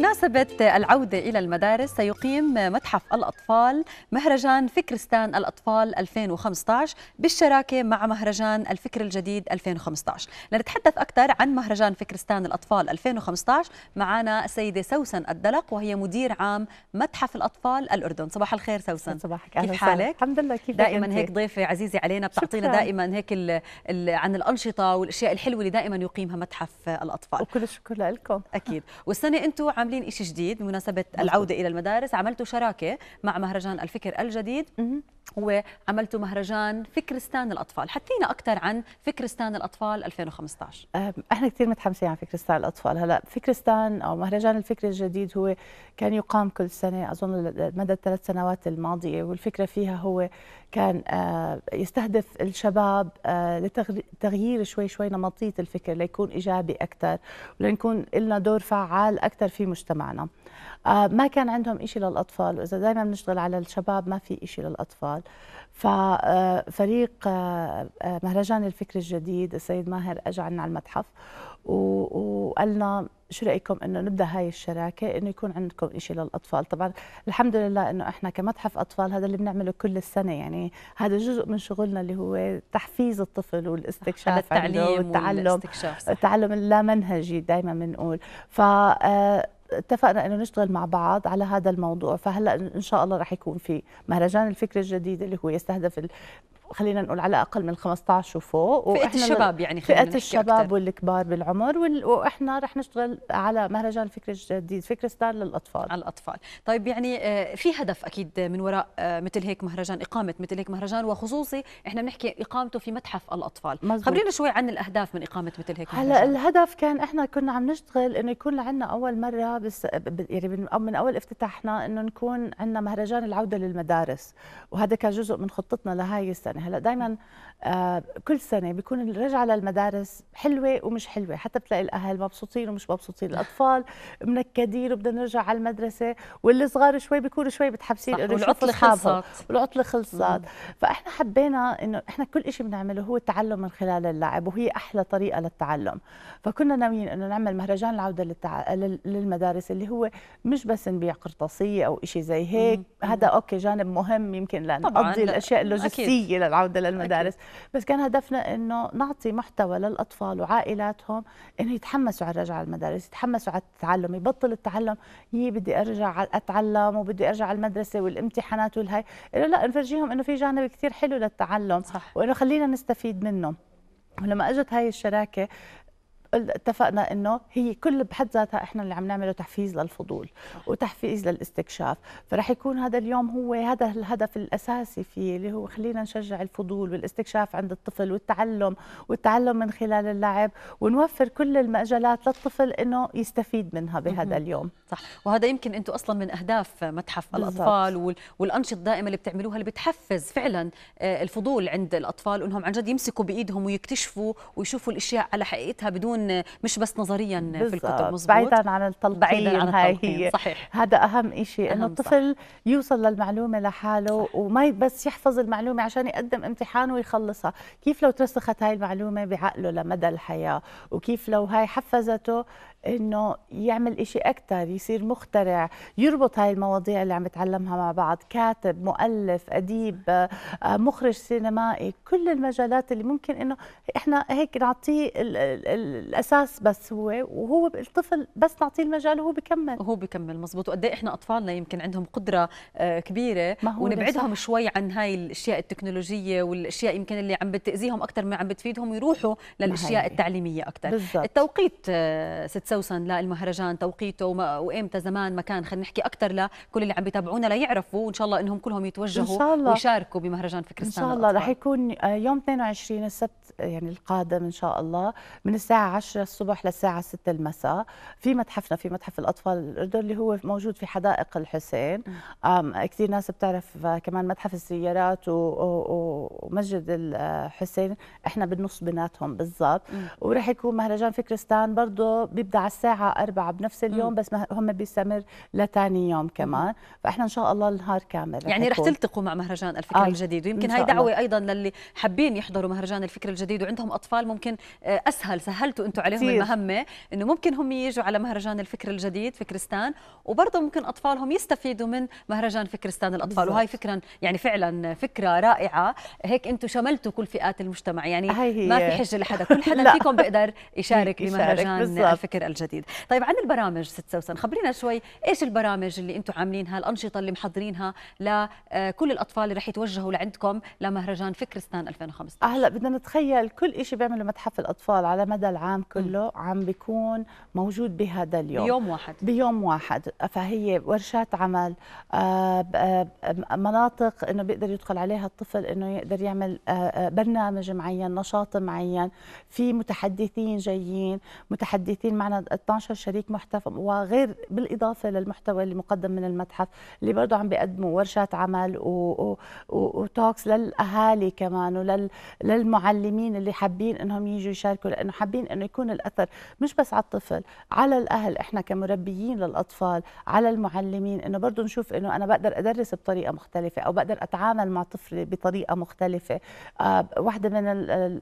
بمناسبة العودة إلى المدارس سيقيم متحف الأطفال مهرجان فكرستان الأطفال 2015 بالشراكة مع مهرجان الفكر الجديد 2015 لنتحدث أكثر عن مهرجان فكرستان الأطفال 2015 معنا السيدة سوسن الدلق وهي مدير عام متحف الأطفال الأردن صباح الخير سوسن صباحك كيف حالك؟ الحمد لله كيف دائما هيك ضيفة عزيزة علينا بتعطينا شكرا. دائما هيك ال الـ عن الأنشطة والأشياء الحلوة اللي دائما يقيمها متحف الأطفال وكل الشكر لكم أكيد والسنة أنتم عم عاملين شيء جديد بمناسبه العوده الى المدارس عملتوا شراكه مع مهرجان الفكر الجديد هو عملتوا مهرجان فكرستان الأطفال حكينا أكثر عن فكرستان الأطفال 2015 احنا كثير متحمسين على فكرستان الأطفال هلا فكرستان أو مهرجان الفكر الجديد هو كان يقام كل سنة أظن مدى الثلاث سنوات الماضية والفكرة فيها هو كان آه، يستهدف الشباب آه، لتغيير شوي شوي نمطية الفكر ليكون إيجابي أكثر ولنكون لنا دور فعال أكثر في مجتمعنا آه، ما كان عندهم شيء للأطفال وإذا دائما بنشتغل على الشباب ما في شيء للأطفال ففريق آه، آه، مهرجان الفكر الجديد السيد ماهر أجى عنا على المتحف وقالنا شو رايكم انه نبدا هاي الشراكه انه يكون عندكم شيء للاطفال طبعا الحمد لله انه احنا كمتحف اطفال هذا اللي بنعمله كل السنه يعني هذا جزء من شغلنا اللي هو تحفيز الطفل والاستكشاف التعليم عنده والتعلم التعلم اللامنهجي دائما بنقول ف اتفقنا انه نشتغل مع بعض على هذا الموضوع فهلا ان شاء الله رح يكون في مهرجان الفكر الجديد اللي هو يستهدف خلينا نقول على اقل من 15 وفوق فئه الشباب يعني خلينا فئه الشباب أكتر. والكبار بالعمر واحنا رح نشتغل على مهرجان الفكر الجديد فكر ستار للاطفال على الاطفال طيب يعني آه، في هدف اكيد من وراء آه، مثل هيك مهرجان اقامه مثل هيك مهرجان وخصوصي احنا بنحكي اقامته في متحف الاطفال مزبوط. خبرينا شوي عن الاهداف من اقامه مثل هيك مهرجان هلا الهدف كان احنا كنا عم نشتغل انه يكون لعنا اول مره بس يعني من اول افتتاحنا انه نكون عندنا مهرجان العوده للمدارس وهذا كان جزء من خطتنا لهي السنه يعني هلا دائما آه، كل سنه بيكون الرجعه للمدارس حلوه ومش حلوه حتى بتلاقي الاهل مبسوطين ومش مبسوطين الاطفال منكدين وبدنا نرجع على المدرسه واللي صغار شوي بيكونوا شوي بتحبسين انه والعطله خلصت والعطله خلصت فاحنا حبينا انه احنا كل شيء بنعمله هو التعلم من خلال اللعب وهي احلى طريقه للتعلم فكنا ناويين انه نعمل مهرجان العوده للتع... للمدارس اللي هو مش بس نبيع قرطاسيه او شيء زي هيك مم. هذا اوكي جانب مهم يمكن لنقضي الاشياء اللوجستيه العوده للمدارس أكيد. بس كان هدفنا انه نعطي محتوى للاطفال وعائلاتهم انه يتحمسوا على الرجعه على المدارس يتحمسوا على التعلم يبطل التعلم يي بدي ارجع اتعلم وبدي ارجع على المدرسه والامتحانات والهي انه لا نفرجيهم انه في جانب كثير حلو للتعلم صح. وانه خلينا نستفيد منه ولما اجت هاي الشراكه اتفقنا انه هي كل بحد ذاتها احنا اللي عم نعمله تحفيز للفضول وتحفيز للاستكشاف فرح يكون هذا اليوم هو هذا الهدف الاساسي فيه اللي هو خلينا نشجع الفضول والاستكشاف عند الطفل والتعلم والتعلم من خلال اللعب ونوفر كل المجالات للطفل انه يستفيد منها بهذا اليوم صح وهذا يمكن انتم اصلا من اهداف متحف الاطفال والانشطه الدائمه اللي بتعملوها اللي بتحفز فعلا آه، الفضول عند الاطفال انهم عن جد يمسكوا بايدهم ويكتشفوا ويشوفوا الاشياء على حقيقتها بدون يكون مش بس نظريا في الكتب مزبوط بعيدا عن التلقين بعيدا عن التلقين هي. صحيح هذا اهم شيء انه الطفل صح. يوصل للمعلومه لحاله صح. وما بس يحفظ المعلومه عشان يقدم امتحان ويخلصها كيف لو ترسخت هاي المعلومه بعقله لمدى الحياه وكيف لو هاي حفزته انه يعمل إشي اكثر يصير مخترع يربط هاي المواضيع اللي عم بتعلمها مع بعض كاتب مؤلف اديب آه، مخرج سينمائي كل المجالات اللي ممكن انه احنا هيك نعطيه الاساس بس هو وهو الطفل بس نعطيه المجال وهو بكمل وهو بكمل مزبوط وقد إيه احنا اطفالنا يمكن عندهم قدره آه، كبيره ونبعدهم صح. شوي عن هاي الاشياء التكنولوجيه والاشياء يمكن اللي عم بتاذيهم اكثر ما عم بتفيدهم ويروحوا للاشياء التعليميه اكثر التوقيت آه، ست سوسن للمهرجان توقيته وامتى زمان مكان خلينا نحكي اكثر لكل اللي عم بيتابعونا ليعرفوا وان شاء الله انهم كلهم يتوجهوا إن شاء الله ويشاركوا بمهرجان فكرستان ان شاء الله رح يكون آه، يوم 22 السبت يعني القادم ان شاء الله من الساعه 10 الصبح للساعه 6 المساء في متحفنا في متحف الاطفال الاردن اللي هو موجود في حدائق الحسين كثير ناس بتعرف آه، كمان متحف السيارات ومسجد الحسين احنا بالنص بيناتهم بالضبط وراح يكون مهرجان فكرستان برضه بيبدا على الساعة 4 بنفس اليوم بس هم بيستمر لثاني يوم كمان فإحنا إن شاء الله النهار كامل يعني رح تلتقوا مع مهرجان الفكر آه. الجديد ويمكن هاي دعوة الله. أيضا للي حابين يحضروا مهرجان الفكر الجديد وعندهم أطفال ممكن آه، أسهل سهلتوا أنتم عليهم كتير. المهمة إنه ممكن هم يجوا على مهرجان الفكر الجديد فكرستان وبرضه ممكن أطفالهم يستفيدوا من مهرجان فكرستان الأطفال بالزبط. وهي فكرة يعني فعلا فكرة رائعة هيك أنتم شملتوا كل فئات المجتمع يعني ما في حجة لحدا كل حدا فيكم بيقدر يشارك بمهرجان الفكر الجديد طيب عن البرامج ست سوسن خبرينا شوي ايش البرامج اللي انتم عاملينها الانشطه اللي محضرينها لكل آه، الاطفال اللي رح يتوجهوا لعندكم لمهرجان فكرستان 2015 هلا بدنا نتخيل كل شيء بيعمله متحف الاطفال على مدى العام كله م. عم بيكون موجود بهذا اليوم بيوم واحد بيوم واحد فهي ورشات عمل آه، آه، مناطق انه بيقدر يدخل عليها الطفل انه يقدر يعمل برنامج معين نشاط معين في متحدثين جايين متحدثين معنا 12 شريك محتوى وغير بالاضافه للمحتوى اللي مقدم من المتحف اللي برضه عم بيقدموا ورشات عمل وتوكس للاهالي كمان وللمعلمين اللي حابين انهم يجوا يشاركوا لانه حابين انه يكون الاثر مش بس على الطفل على الاهل احنا كمربيين للاطفال على المعلمين انه برضه نشوف انه انا بقدر ادرس بطريقه مختلفه او بقدر اتعامل مع طفلي بطريقه مختلفه آه، واحده من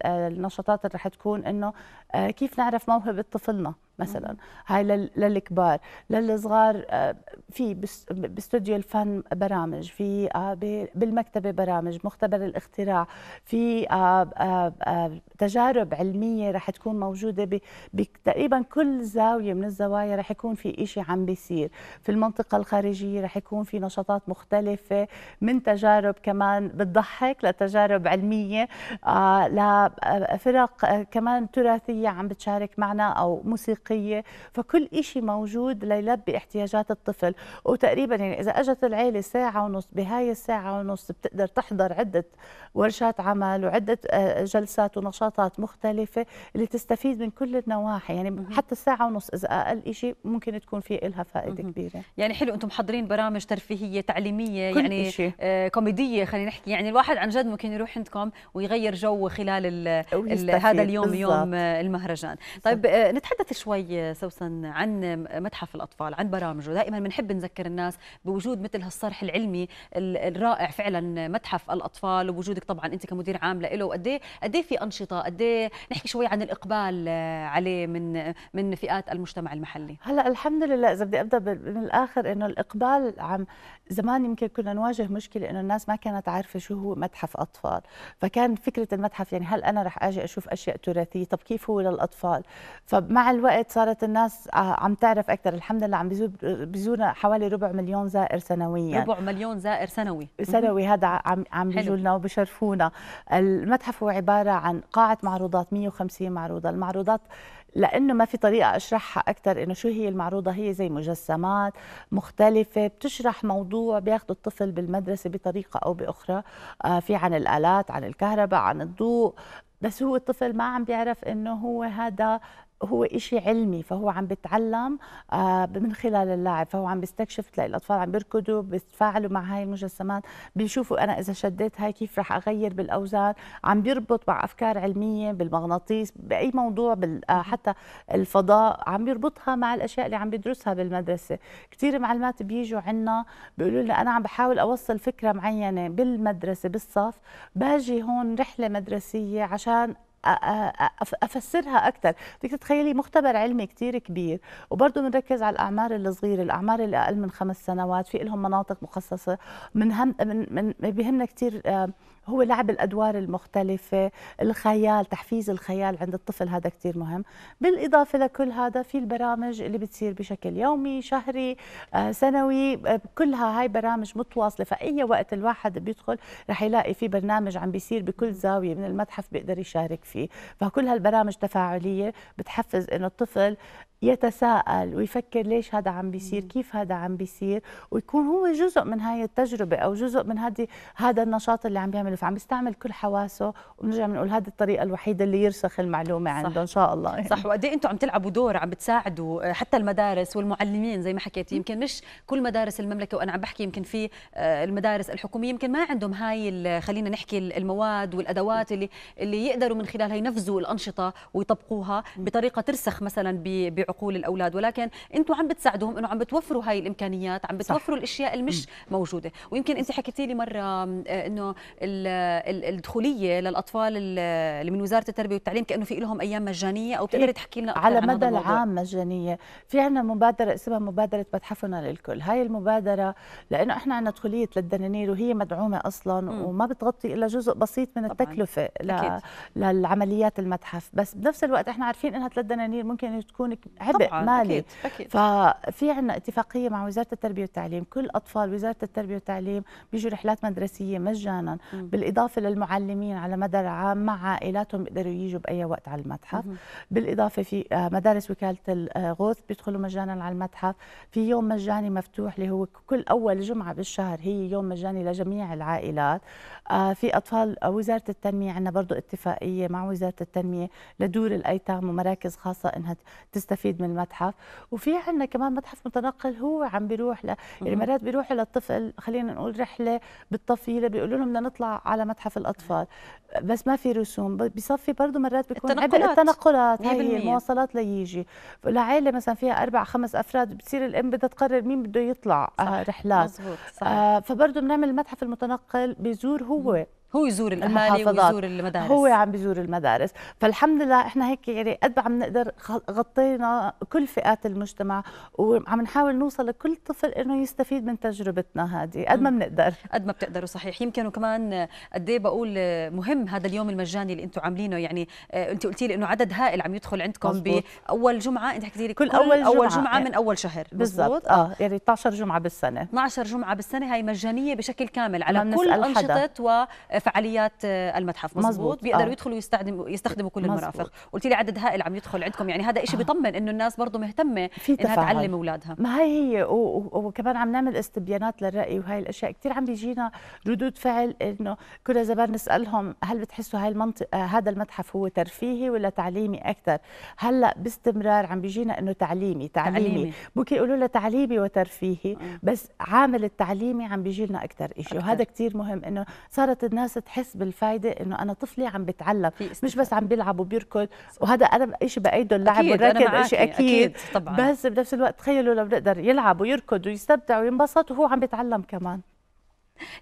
النشاطات اللي رح تكون انه آه، كيف نعرف موهبه طفلنا مثلا هاي للكبار للصغار آه، في باستوديو الفن برامج في آه، بالمكتبه برامج مختبر الاختراع في آه، تجارب علميه رح تكون موجوده تقريبا كل زاويه من الزوايا رح يكون في شيء عم بيصير في المنطقه الخارجيه رح يكون في نشاطات مختلفه من تجارب كمان بتضحك لتجارب علميه لفرق كمان تراثيه عم بتشارك معنا او موسيقى موسيقيه فكل شيء موجود ليلبي احتياجات الطفل وتقريبا يعني اذا اجت العيله ساعه ونص بهاي الساعه ونص بتقدر تحضر عده ورشات عمل وعده آه، جلسات ونشاطات مختلفه اللي تستفيد من كل النواحي يعني حتى الساعه ونص اذا اقل شيء ممكن تكون في لها فائده كبيره يعني حلو انتم محضرين برامج ترفيهيه تعليميه كل يعني إشي. آه كوميديه خلينا نحكي يعني الواحد عن جد ممكن يروح عندكم ويغير جو خلال هذا اليوم بالزبط. يوم المهرجان طيب آه نتحدث شوي شوي سوسن عن متحف الأطفال عن برامجه دائما بنحب نذكر الناس بوجود مثل هالصرح العلمي الرائع فعلا متحف الأطفال وبوجودك طبعا أنت كمدير عام له وقد إيه-, ايه في أنشطة قد إيه نحكي شوي عن الإقبال عليه من من فئات المجتمع المحلي هلا الحمد لله إذا بدي أبدأ من الآخر إنه الإقبال عم زمان يمكن كنا نواجه مشكلة إنه الناس ما كانت عارفة شو هو متحف أطفال فكان فكرة المتحف يعني هل أنا رح أجي أشوف أشياء تراثية طب كيف هو للأطفال فمع الوقت الوقت صارت الناس آه، عم تعرف اكثر الحمد لله عم بيزور بيزورنا حوالي ربع مليون زائر سنويا ربع مليون زائر سنوي سنوي هذا عم عم بيجوا لنا وبشرفونا المتحف هو عباره عن قاعه معروضات 150 معروضه المعروضات لانه ما في طريقه اشرحها اكثر انه شو هي المعروضه هي زي مجسمات مختلفه بتشرح موضوع بياخذ الطفل بالمدرسه بطريقه او باخرى آه، في عن الالات عن الكهرباء عن الضوء بس هو الطفل ما عم بيعرف انه هو هذا هو إشي علمي فهو عم بتعلم آه، من خلال اللعب فهو عم بيستكشف تلاقي الأطفال عم بيركضوا بيتفاعلوا مع هاي المجسمات بيشوفوا أنا إذا شديت هاي كيف رح أغير بالأوزان عم بيربط مع أفكار علمية بالمغناطيس بأي موضوع آه، حتى الفضاء عم بيربطها مع الأشياء اللي عم بيدرسها بالمدرسة كثير معلمات بيجوا عنا بيقولوا لنا أنا عم بحاول أوصل فكرة معينة بالمدرسة بالصف باجي هون رحلة مدرسية عشان افسرها اكثر بدك تتخيلي مختبر علمي كثير كبير وبرضه بنركز على الاعمار الصغيره الاعمار اللي اقل من خمس سنوات في لهم مناطق مخصصه من هم من, من بيهمنا كثير آه، هو لعب الادوار المختلفه الخيال تحفيز الخيال عند الطفل هذا كثير مهم بالاضافه لكل هذا في البرامج اللي بتصير بشكل يومي شهري آه، سنوي آه، كلها هاي برامج متواصله فاي وقت الواحد بيدخل رح يلاقي في برنامج عم بيصير بكل زاويه من المتحف بيقدر يشارك فيه فكل هالبرامج تفاعليه بتحفز انه الطفل يتساءل ويفكر ليش هذا عم بيصير كيف هذا عم بيصير ويكون هو جزء من هاي التجربة أو جزء من هذه هذا النشاط اللي عم بيعمله فعم بيستعمل كل حواسه وبنرجع بنقول هذه الطريقة الوحيدة اللي يرسخ المعلومة عنده إن شاء الله يعني. صح وقد إيه أنتم عم تلعبوا دور عم بتساعدوا آه، حتى المدارس والمعلمين زي ما حكيت يمكن مش كل مدارس المملكة وأنا عم بحكي يمكن في آه، المدارس الحكومية يمكن ما عندهم هاي خلينا نحكي المواد والأدوات اللي اللي يقدروا من خلالها ينفذوا الأنشطة ويطبقوها بطريقة ترسخ مثلا ب عقول الاولاد ولكن انتم عم بتساعدوهم انه عم بتوفروا هاي الامكانيات عم بتوفروا صح. الاشياء اللي مش موجوده ويمكن انت حكيتي لي مره انه الدخوليه للاطفال اللي من وزاره التربيه والتعليم كانه في لهم ايام مجانيه او بتقدري إيه، تحكي لنا على مدى العام مجانيه في عنا مبادره اسمها مبادره متحفنا للكل هاي المبادره لانه احنا عندنا دخوليه للدنانير وهي مدعومه اصلا م. وما بتغطي الا جزء بسيط من التكلفه ل... للعمليات المتحف بس بنفس الوقت احنا عارفين انها ثلاث دنانير ممكن تكون عبء مالي أكيد. أكيد. ففي عندنا اتفاقيه مع وزاره التربيه والتعليم كل أطفال وزاره التربيه والتعليم بيجوا رحلات مدرسيه مجانا م. بالاضافه للمعلمين على مدى العام مع عائلاتهم بيقدروا يجوا باي وقت على المتحف م. بالاضافه في آه، مدارس وكاله الغوث بيدخلوا مجانا على المتحف في يوم مجاني مفتوح اللي هو كل اول جمعه بالشهر هي يوم مجاني لجميع العائلات آه، في اطفال آه، وزاره التنميه عندنا برضه اتفاقيه مع وزاره التنميه لدور الايتام ومراكز خاصه انها تستفيد يستفيد من المتحف وفي عندنا كمان متحف متنقل هو عم بيروح ل... يعني مرات بيروحوا للطفل خلينا نقول رحله بالطفيله بيقولوا لهم بدنا نطلع على متحف الاطفال بس ما في رسوم بصفي برضه مرات بيكون التنقلات التنقلات هي المواصلات ليجي لعائله مثلا فيها اربع خمس افراد بتصير الام بدها تقرر مين بده يطلع آه، صح. رحلات مزبوط. صح. آه فبرضه بنعمل المتحف المتنقل بيزور هو هو يزور الاهالي ويزور المدارس هو عم بيزور المدارس فالحمد لله احنا هيك يعني قد عم نقدر غطينا كل فئات المجتمع وعم نحاول نوصل لكل طفل انه يستفيد من تجربتنا هذه قد ما بنقدر قد ما بتقدروا صحيح يمكن وكمان قد ايه بقول مهم هذا اليوم المجاني اللي انتم عاملينه يعني آه، انت قلتي لي انه عدد هائل عم يدخل عندكم باول جمعه انت حكيتي لي كل, كل اول جمعه, أول جمعة يعني من اول شهر بالضبط اه يعني 12 جمعه بالسنه 12 جمعه بالسنه هاي مجانيه بشكل كامل على كل انشطه و آه، فعاليات آه، المتحف مزبوط, مزبوط. بيقدروا آه. يدخلوا يستخدموا يستخدموا كل مزبوط. المرافق قلت لي عدد هائل عم يدخل عندكم يعني هذا شيء آه. بيطمن انه الناس برضه مهتمه انها تعلم اولادها ما هي هي وكمان عم نعمل استبيانات للراي وهي الاشياء كثير عم بيجينا ردود فعل انه كل زبائن نسالهم هل بتحسوا هاي المنطقه آه، هذا المتحف هو ترفيهي ولا تعليمي اكثر هلا باستمرار عم بيجينا انه تعليمي تعليمي, تعليمي. ممكن يقولوا له تعليمي وترفيهي بس عامل التعليمي عم بيجي لنا اكثر شيء وهذا كثير مهم انه صارت الناس الناس تحس بالفائده انه انا طفلي عم بتعلم مش بس عم بيلعب وبيركض وهذا انا شيء بايده اللعب والركض شيء أكيد. اكيد طبعا بس بنفس الوقت تخيلوا لو بنقدر يلعب ويركض ويستمتع وينبسط وهو عم بيتعلم كمان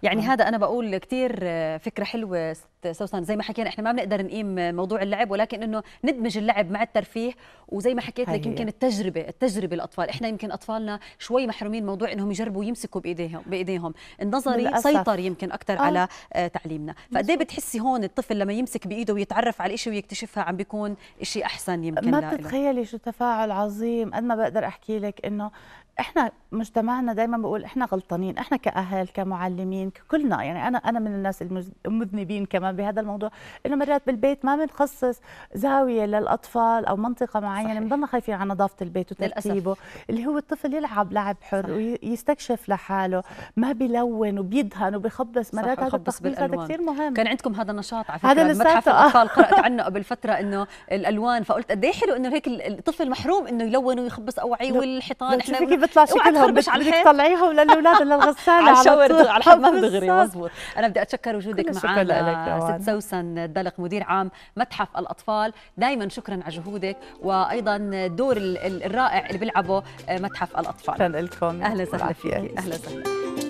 يعني نعم. هذا انا بقول كثير آه، فكره حلوه سوسن زي ما حكينا احنا ما بنقدر نقيم آه، موضوع اللعب ولكن انه ندمج اللعب مع الترفيه وزي ما حكيت لك يمكن التجربه التجربه الاطفال احنا يمكن اطفالنا شوي محرومين موضوع انهم يجربوا يمسكوا بايديهم بايديهم النظري للأسف. سيطر يمكن اكثر آه. على آه، تعليمنا فقد إيه بتحسي هون الطفل لما يمسك بايده ويتعرف على شيء ويكتشفها عم بيكون شيء احسن يمكن ما بتتخيلي شو تفاعل عظيم قد ما بقدر احكي لك انه احنا مجتمعنا دائما بقول احنا غلطانين احنا كاهل كمعلمين كلنا يعني انا انا من الناس المذنبين كمان بهذا الموضوع انه مرات بالبيت ما بنخصص زاويه للاطفال او منطقه معينه بنضلنا خايفين على نظافه البيت وترتيبه للأسف. اللي هو الطفل يلعب لعب حر ويستكشف لحاله ما بيلون وبيدهن وبيخبص مرات هذا التخبيص هذا كثير مهم كان عندكم هذا النشاط على فكره هذا متحف الاطفال قرات عنه قبل فتره انه الالوان فقلت قد ايه حلو انه هيك الطفل محروم انه يلون ويخبص اوعي والحيطان احنا بيطلع شكلهم بدك تطلعيهم للاولاد للغساله على الشاور على الحمام دغري مزبوط انا بدي اتشكر وجودك معنا ست سوسن دلق مدير عام متحف الاطفال دائما شكرا على جهودك وايضا الدور الرائع اللي بيلعبه آه، متحف الاطفال شكرا لكم اهلا وسهلا فيك اهلا وسهلا